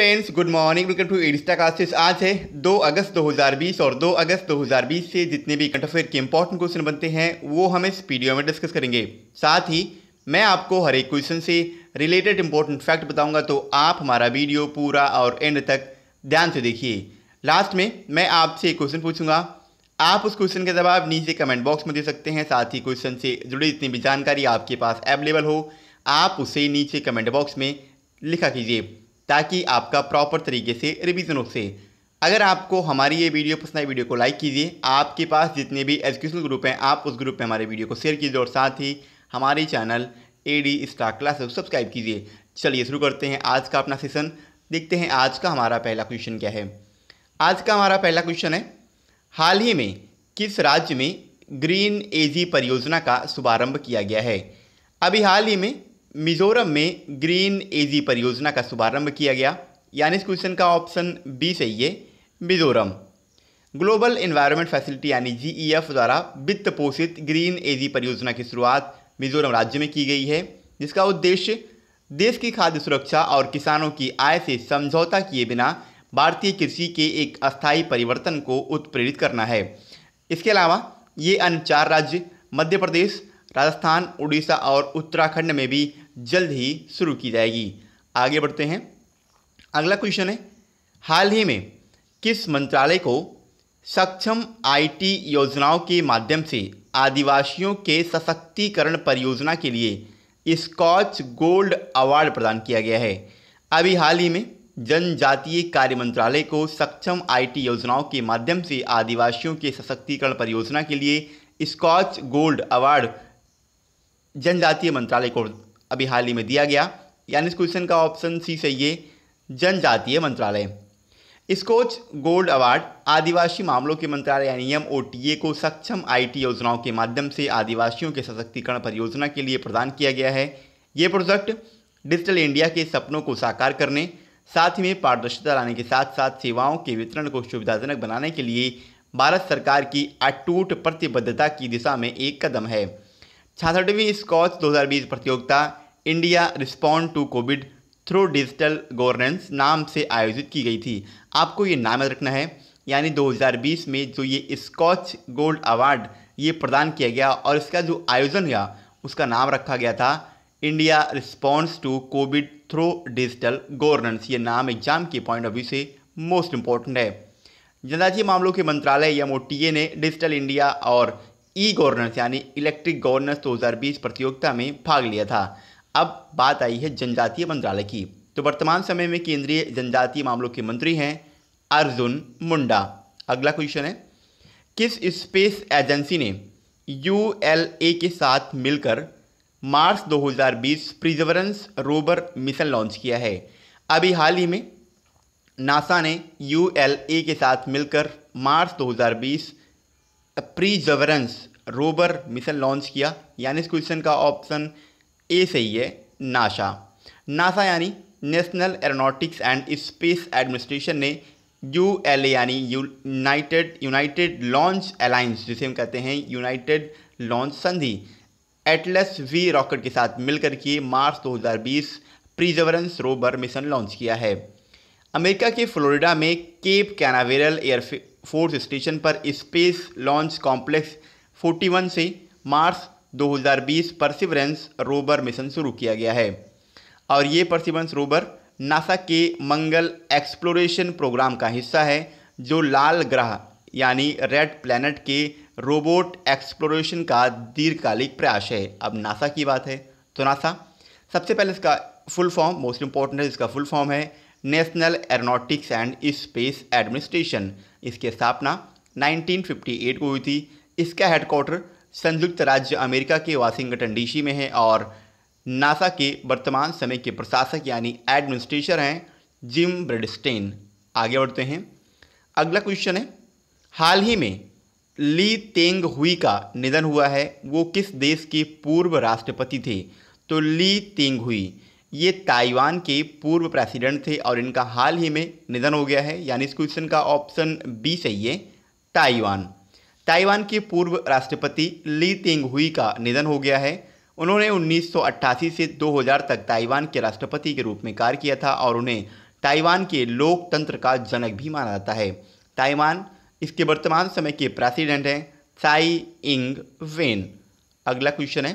friends good morning welcome to AD Star classes आज है 2 अगस्त 2020 और 2 अगस्त 2020 से जितने भी करंट अफेयर के इंपॉर्टेंट क्वेश्चन बनते हैं वो हम इस वीडियो में डिस्कस करेंगे साथ ही मैं आपको हर एक क्वेश्चन से रिलेटेड इंपॉर्टेंट फैक्ट बताऊंगा तो आप हमारा वीडियो पूरा और एंड तक ध्यान से देखिए लास्ट में मैं आपसे एक क्वेश्चन पूछूंगा आप उस क्वेश्चन का जवाब नीचे कमेंट बॉक्स में दे सकते हैं साथ ही क्वेश्चन से जुड़ी जितनी भी जानकारी आपके पास अवेलेबल हो आप उसे नीचे कमेंट बॉक्स में लिखा कीजिए ताकि आपका प्रॉपर तरीके से रिविज़न हो सके अगर आपको हमारी ये वीडियो पसंद आई वीडियो को लाइक कीजिए आपके पास जितने भी एजुकेशनल ग्रुप हैं आप उस ग्रुप में हमारे वीडियो को शेयर कीजिए और साथ ही हमारे channel A D star class को सब्सक्राइब कीजिए चलिए शुरू करते हैं आज का अपना सेशन देखते हैं आज का हमारा पहला क्वेश्चन क्या है आज का हमारा पहला क्वेश्चन है हाल ही में किस राज्य में ग्रीन एजी परियोजना का शुभारंभ किया गया है अभी हाल ही में मिजोरम में ग्रीन एजी परियोजना का शुभारंभ किया गया यानी इस क्वेश्चन का ऑप्शन बी सही है मिजोरम ग्लोबल इन्वायरमेंट फैसिलिटी यानी जीईएफ e द्वारा वित्त पोषित ग्रीन एजी परियोजना की शुरुआत मिजोरम राज्य में की गई है जिसका उद्देश्य देश की खाद्य सुरक्षा और किसानों की आय से समझौता किए बिना भारतीय कृषि के एक अस्थायी परिवर्तन को उत्प्रेरित करना है इसके अलावा ये अन्य चार राज्य मध्य प्रदेश राजस्थान उड़ीसा और उत्तराखंड में भी जल्द ही शुरू की जाएगी आगे बढ़ते हैं अगला क्वेश्चन है हाल ही में किस मंत्रालय को सक्षम आईटी योजनाओं के माध्यम से आदिवासियों के सशक्तिकरण परियोजना के लिए स्कॉच गोल्ड अवार्ड प्रदान किया गया है अभी हाल ही में जनजातीय कार्य मंत्रालय को सक्षम आईटी योजनाओं के माध्यम से आदिवासियों के सशक्तिकरण परियोजना के लिए स्कॉच गोल्ड अवार्ड जनजातीय मंत्रालय को अभी हाल ही में दिया गया यानी इस क्वेश्चन का ऑप्शन सी सही है जनजातीय मंत्रालय स्कोच गोल्ड अवार्ड आदिवासी मामलों के मंत्रालय यानी एम ओ टी ए को सक्षम आईटी योजनाओं के माध्यम से आदिवासियों के सशक्तिकरण परियोजना के लिए प्रदान किया गया है ये प्रोजेक्ट डिजिटल इंडिया के सपनों को साकार करने साथ ही में पारदर्शिता लाने के साथ साथ सेवाओं के वितरण को सुविधाजनक बनाने के लिए भारत सरकार की अटूट प्रतिबद्धता की दिशा में एक कदम है छाछठवीं स्कॉच दो प्रतियोगिता India respond to COVID through digital governance नाम से आयोजित की गई थी आपको ये नाम याद रखना है यानी 2020 में जो ये स्कॉच गोल्ड अवार्ड ये प्रदान किया गया और इसका जो आयोजन हुआ उसका नाम रखा गया था India response to COVID through digital governance ये नाम एग्जाम के पॉइंट ऑफ व्यू से मोस्ट इम्पॉर्टेंट है जनजातीय मामलों के मंत्रालय एम ने डिजिटल इंडिया और ई गवर्नेंस यानी इलेक्ट्रिक गवर्नेंस 2020 प्रतियोगिता में भाग लिया था अब बात आई है जनजातीय मंत्रालय की तो वर्तमान समय में केंद्रीय जनजातीय मामलों के मंत्री हैं अर्जुन मुंडा अगला क्वेश्चन है किस स्पेस एजेंसी ने यू के साथ मिलकर मार्च 2020 प्रिजवरेंस रोबर मिशन लॉन्च किया है अभी हाल ही में नासा ने यू के साथ मिलकर मार्च 2020 प्रिजवरेंस रोबर मिशन लॉन्च किया यानी इस क्वेश्चन का ऑप्शन ए सही है नाशा नासा यानी national aeronautics and space administration ने यू एल ए यानी यूनाइटेड यूनाइटेड लॉन्च अलाइंस जिसे हम कहते हैं यूनाइटेड लॉन्च संधि एटलस वी रॉकेट के साथ मिलकर के मार्च 2020 प्रिजवरेंस रोबर मिशन लॉन्च किया है अमेरिका के फ्लोरिडा में Cape Canaveral Air Force Station पर स्पेस लॉन्च कॉम्प्लेक्स 41 से मार्च 2020 परसिवरेंस रोबर मिशन शुरू किया गया है और ये परसिवरेंस रोबर नासा के मंगल एक्सप्लोरेशन प्रोग्राम का हिस्सा है जो लाल ग्रह यानी रेड प्लैनेट के रोबोट एक्सप्लोरेशन का दीर्घकालिक प्रयास है अब नासा की बात है तो नासा सबसे पहले इसका फुल फॉर्म मोस्ट इम्पॉर्टेंट है इसका फुल फॉर्म है national aeronautics and space administration इसकी स्थापना 1958 को हुई थी इसका हेडक्वार्टर संयुक्त राज्य अमेरिका के वाशिंगटन डीसी में हैं और नासा के वर्तमान समय के प्रशासक यानी एडमिनिस्ट्रेटर हैं जिम ब्रेडस्टेन आगे बढ़ते हैं अगला क्वेश्चन है हाल ही में ली तेंग हुई का निधन हुआ है वो किस देश के पूर्व राष्ट्रपति थे तो ली तेंग हुई ये ताइवान के पूर्व प्रेसिडेंट थे और इनका हाल ही में निधन हो गया है यानी इस क्वेश्चन का ऑप्शन बी सही है ताइवान ताइवान के पूर्व राष्ट्रपति ली तेंग हुई का निधन हो गया है उन्होंने 1988 से 2000 तक ताइवान के राष्ट्रपति के रूप में कार्य किया था और उन्हें ताइवान के लोकतंत्र का जनक भी माना जाता है ताइवान इसके वर्तमान समय के प्रेसिडेंट हैं साई इंग वेन अगला क्वेश्चन है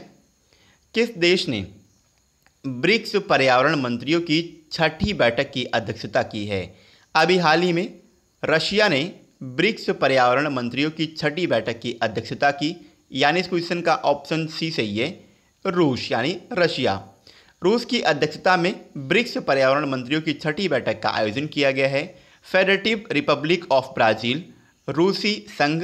किस देश ने ब्रिक्स पर्यावरण मंत्रियों की छठी बैठक की अध्यक्षता की है अभी हाल ही में रशिया ने ब्रिक्स पर्यावरण मंत्रियों की छठी बैठक की अध्यक्षता की यानी इस क्वेश्चन का ऑप्शन सी सही है रूस यानी रशिया रूस की अध्यक्षता में ब्रिक्स पर्यावरण मंत्रियों की छठी बैठक का आयोजन किया गया है फेडरेटिव रिपब्लिक ऑफ ब्राज़ील रूसी संघ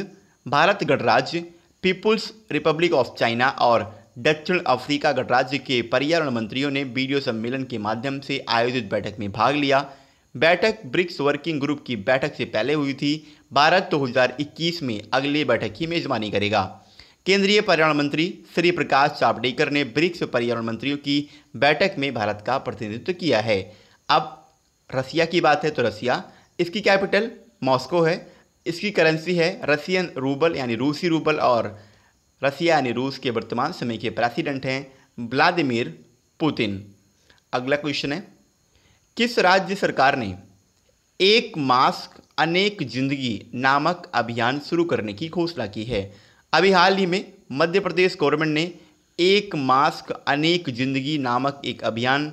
भारत गणराज्य पीपुल्स रिपब्लिक ऑफ चाइना और दक्षिण अफ्रीका गणराज्य के पर्यावरण मंत्रियों ने वीडियो सम्मेलन के माध्यम से आयोजित बैठक में भाग लिया बैठक ब्रिक्स वर्किंग ग्रुप की बैठक से पहले हुई थी भारत दो हज़ार इक्कीस में अगली बैठक की मेजबानी करेगा केंद्रीय पर्यावरण मंत्री श्री प्रकाश जावड़ेकर ने ब्रिक्स पर्यावरण मंत्रियों की बैठक में भारत का प्रतिनिधित्व किया है अब रसिया की बात है तो रसिया इसकी कैपिटल मॉस्को है इसकी करेंसी है रसियन रूबल यानी रूसी रूबल और रसिया यानी रूस के वर्तमान समय के प्रेसिडेंट हैं व्लादिमिर पुतिन अगला क्वेश्चन है किस राज्य सरकार ने एक मास्क अनेक जिंदगी नामक अभियान शुरू करने की घोषणा की है अभी हाल ही में मध्य प्रदेश गवर्नमेंट ने एक मास्क अनेक जिंदगी नामक एक अभियान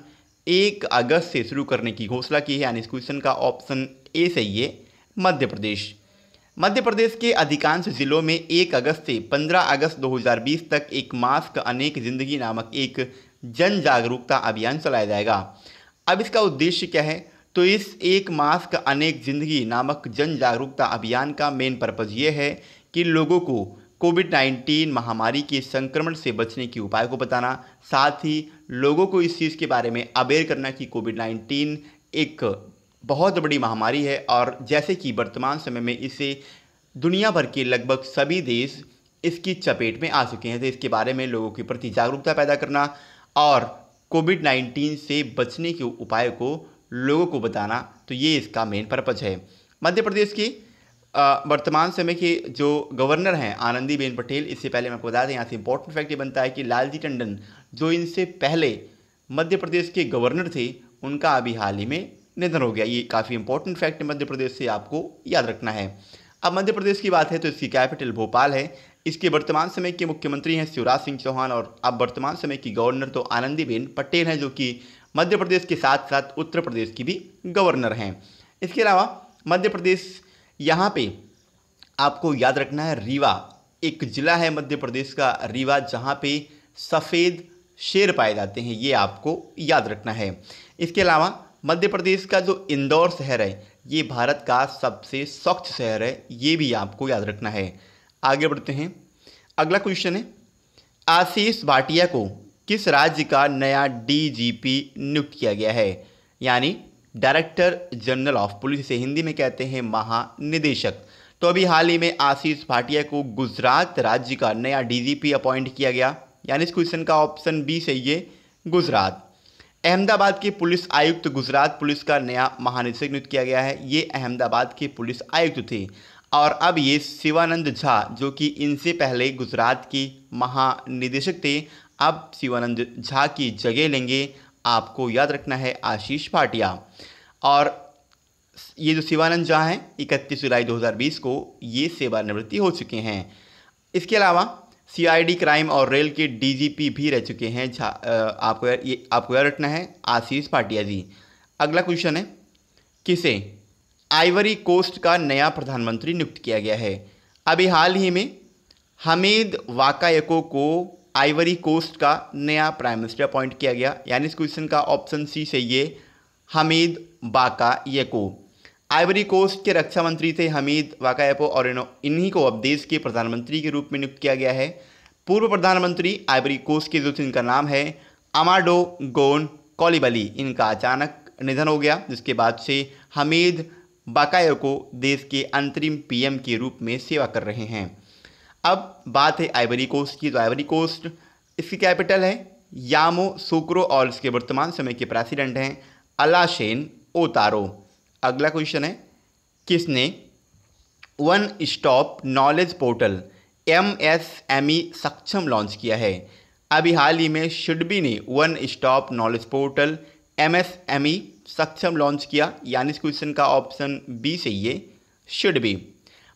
एक अगस्त से शुरू करने की घोषणा की है यानी इस क्वेश्चन का ऑप्शन ए सही है मध्य प्रदेश मध्य प्रदेश के अधिकांश जिलों में एक अगस्त से पंद्रह अगस्त 2020 तक एक मास्क अनेक जिंदगी नामक एक जन जागरूकता अभियान चलाया जाएगा अब इसका उद्देश्य क्या है तो इस एक मास्क अनेक जिंदगी नामक जन जागरूकता अभियान का मेन पर्पज़ ये है कि लोगों को कोविड 19 महामारी के संक्रमण से बचने के उपाय को बताना साथ ही लोगों को इस चीज़ के बारे में अवेयर करना कि कोविड 19 एक बहुत बड़ी महामारी है और जैसे कि वर्तमान समय में इसे दुनिया भर के लगभग सभी देश इसकी चपेट में आ चुके हैं तो इसके बारे में लोगों के प्रति जागरूकता पैदा करना और कोविड नाइन्टीन से बचने के उपाय को लोगों को बताना तो ये इसका मेन पर्पज है मध्य प्रदेश की वर्तमान समय के जो गवर्नर हैं आनंदीबेन पटेल इससे पहले मैं आपको बता दें यहाँ से इंपॉर्टेंट फैक्ट ये बनता है कि लालजी टंडन जो इनसे पहले मध्य प्रदेश के गवर्नर थे उनका अभी हाल ही में निधन हो गया ये काफ़ी इंपॉर्टेंट फैक्ट मध्य प्रदेश से आपको याद रखना है अब मध्य प्रदेश की बात है तो इसकी कैपिटल भोपाल है इसके वर्तमान समय के मुख्यमंत्री हैं शिवराज सिंह चौहान और अब वर्तमान समय की गवर्नर तो आनंदीबेन पटेल हैं जो कि मध्य प्रदेश के साथ साथ उत्तर प्रदेश की भी गवर्नर हैं इसके अलावा मध्य प्रदेश यहाँ पे आपको याद रखना है रीवा एक ज़िला है मध्य प्रदेश का रीवा जहाँ पे सफ़ेद शेर पाए जाते हैं ये आपको याद रखना है इसके अलावा मध्य प्रदेश का जो इंदौर शहर है ये भारत का सबसे स्वच्छ शहर है ये भी आपको याद रखना है आगे बढ़ते हैं अगला क्वेश्चन है आशीष भाटिया को किस राज्य का नया डीजीपी नियुक्त किया गया है यानी डायरेक्टर जनरल ऑफ पुलिस से हिंदी में कहते हैं महानिदेशक तो अभी हाल ही में आशीष भाटिया को गुजरात राज्य का नया डीजीपी अपॉइंट किया गया यानी इस क्वेश्चन का ऑप्शन बी सही है गुजरात अहमदाबाद के पुलिस आयुक्त गुजरात पुलिस का नया महानिदेशक नियुक्त किया गया है ये अहमदाबाद के पुलिस आयुक्त थे और अब ये शिवानंद झा जो कि इनसे पहले गुजरात के महानिदेशक थे अब शिवानंद झा की जगह लेंगे आपको याद रखना है आशीष भाटिया और ये जो शिवानंद झा हैं इकतीस जुलाई 2020 को ये सेवानिवृत्ति हो चुके हैं इसके अलावा सीआईडी क्राइम और रेल के डीजीपी भी रह चुके हैं झा आपको ये आपको याद रखना है आशीष भाटिया जी अगला क्वेश्चन है किसे आइवरी कोस्ट का नया प्रधानमंत्री नियुक्त किया गया है अभी हाल ही में हमीद वाकायको को आइवरी कोस्ट का नया प्राइम मिनिस्टर अपॉइंट किया गया यानी इस क्वेश्चन का ऑप्शन सी सही है हमीद वाकायको आइवरी कोस्ट के रक्षा मंत्री थे हमीद वाकायको और इन्हीं को अब देश के प्रधानमंत्री के रूप में नियुक्त किया गया है पूर्व प्रधानमंत्री आइवरी कोस्ट के जो थे इनका नाम है अमाडो गोन कॉलीबली इनका अचानक निधन हो गया जिसके बाद से हमीद बाकायो को देश के अंतरिम पीएम के रूप में सेवा कर रहे हैं अब बात है आइवरी कोस्ट की तो आइवरी कोस्ट इसकी कैपिटल है यामो सुक्रो और इसके वर्तमान समय के प्रेसिडेंट हैं अलाशेन ओतारो अगला क्वेश्चन है किसने one stop knowledge portal M S M E Saksham launch किया है अभी हाल ही में शिडबी ने one stop knowledge portal M S M E Saksham launch किया यानी इस क्वेश्चन का ऑप्शन बी है शुड बी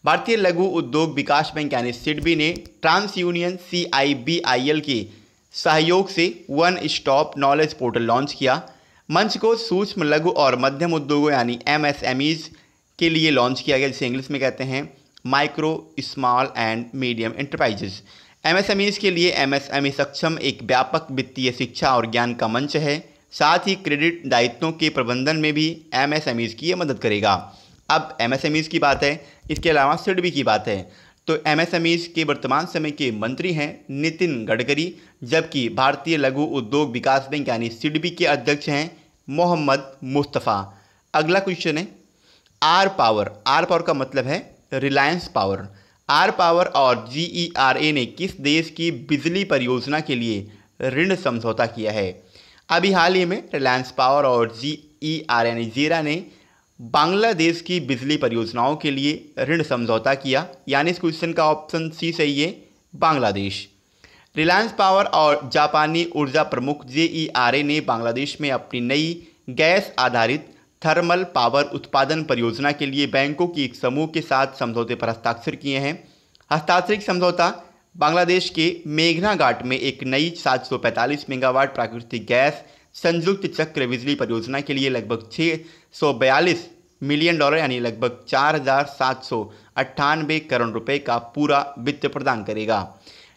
भारतीय लघु उद्योग विकास बैंक यानी सिडबी ने TransUnion C I B I L के सहयोग से one stop knowledge portal launch किया मंच को सूक्ष्म लघु और मध्यम उद्योगों यानी एम एस एम ईज के लिए लॉन्च किया गया जिसे इंग्लिश में कहते हैं micro small and medium M MSMEs के लिए एमएसएमई e सक्षम एक व्यापक वित्तीय शिक्षा और ज्ञान का मंच है साथ ही क्रेडिट दायित्वों के प्रबंधन में भी एमएसएमईज की ये मदद करेगा अब एमएसएमईज की बात है इसके अलावा सिडबी की बात है तो एमएसएमईज के वर्तमान समय के मंत्री हैं नितिन गडकरी जबकि भारतीय लघु उद्योग विकास बैंक यानी सिडबी के अध्यक्ष हैं मोहम्मद मुस्तफ़ा अगला क्वेश्चन है आर पावर आर पावर का मतलब है रिलायंस पावर आर पावर और जी ई आर ए ने किस देश की बिजली परियोजना के लिए ऋण समझौता किया है अभी हाल ही में रिलायंस पावर और जी ई आर यानी जीरा ने बांग्लादेश की बिजली परियोजनाओं के लिए ऋण समझौता किया यानी इस क्वेश्चन का ऑप्शन सी सही है बांग्लादेश रिलायंस पावर और जापानी ऊर्जा प्रमुख जे ई आर ए ने बांग्लादेश में अपनी नई गैस आधारित थर्मल पावर उत्पादन परियोजना के लिए बैंकों की एक समूह के साथ समझौते पर हस्ताक्षर किए हैं हस्ताक्षरित समझौता बांग्लादेश के मेघना घाट में एक नई 745 मेगावाट प्राकृतिक गैस संयुक्त चक्र बिजली परियोजना के लिए लगभग छः मिलियन डॉलर यानी लगभग चार हज़ार सात सौ अट्ठानबे करोड़ रुपए का पूरा वित्त प्रदान करेगा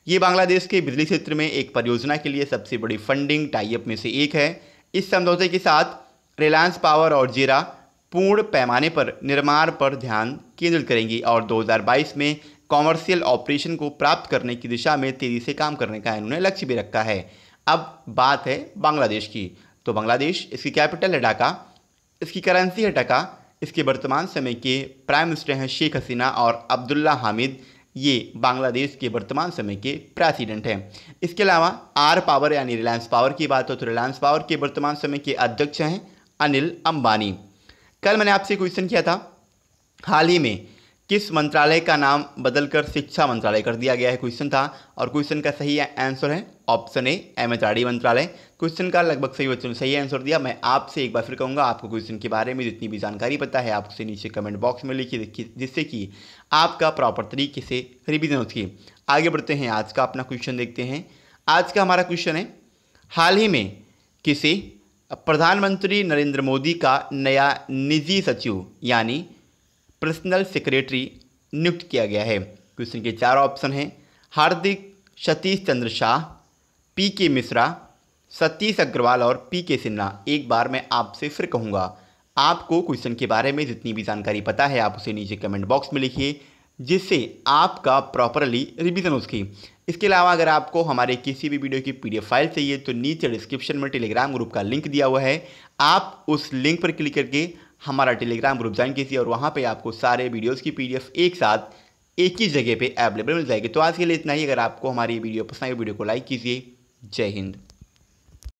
ये बांग्लादेश के बिजली क्षेत्र में एक परियोजना के लिए सबसे बड़ी फंडिंग टाइप में से एक है इस समझौते के साथ रिलायंस पावर और जीरा पूर्ण पैमाने पर निर्माण पर ध्यान केंद्रित करेंगी और 2022 में कॉमर्शियल ऑपरेशन को प्राप्त करने की दिशा में तेज़ी से काम करने का इन्होंने लक्ष्य भी रखा है अब बात है बांग्लादेश की तो बांग्लादेश इसकी कैपिटल है ढाका इसकी करेंसी है टका इसके वर्तमान समय के प्राइम मिनिस्टर हैं शेख हसीना और अब्दुल्ला हामिद ये बांग्लादेश के वर्तमान समय के प्रेसिडेंट हैं इसके अलावा आर पावर यानी रिलायंस पावर की बात हो तो रिलायंस पावर के वर्तमान समय के अध्यक्ष हैं अनिल अंबानी कल मैंने आपसे क्वेश्चन किया था हाल ही में किस मंत्रालय का नाम बदलकर शिक्षा मंत्रालय कर दिया गया है क्वेश्चन था और क्वेश्चन का सही आंसर है option A M H R D मंत्रालय क्वेश्चन का लगभग सही बच्चों ने सही आंसर दिया मैं आपसे एक बार फिर कहूँगा आपको क्वेश्चन के बारे में जितनी भी जानकारी पता है आप उसे नीचे कमेंट बॉक्स में लिखिए जिससे कि आपका प्रॉपर तरीके से रिविजन हो सके आगे बढ़ते हैं आज का अपना क्वेश्चन देखते हैं आज का हमारा क्वेश्चन है हाल ही में किसी प्रधानमंत्री नरेंद्र मोदी का नया निजी सचिव यानी पर्सनल सेक्रेटरी नियुक्त किया गया है क्वेश्चन के चार ऑप्शन हैं हार्दिक सतीश चंद्र शाह पी के मिश्रा सतीश अग्रवाल और पी के सिन्हा एक बार मैं आपसे फिर कहूँगा आपको क्वेश्चन के बारे में जितनी भी जानकारी पता है आप उसे नीचे कमेंट बॉक्स में लिखिए जिससे आपका प्रॉपरली रिविजन उसकी इसके अलावा अगर आपको हमारे किसी भी वीडियो की पीडीएफ फाइल चाहिए तो नीचे डिस्क्रिप्शन में टेलीग्राम ग्रुप का लिंक दिया हुआ है आप उस लिंक पर क्लिक करके हमारा टेलीग्राम ग्रुप ज्वाइन कीजिए और वहाँ पे आपको सारे वीडियोस की पीडीएफ एक साथ एक ही जगह पे अवेलेबल मिल जाएगी तो आज के लिए इतना ही अगर आपको हमारी वीडियो पसंद आई वीडियो को लाइक कीजिए जय हिंद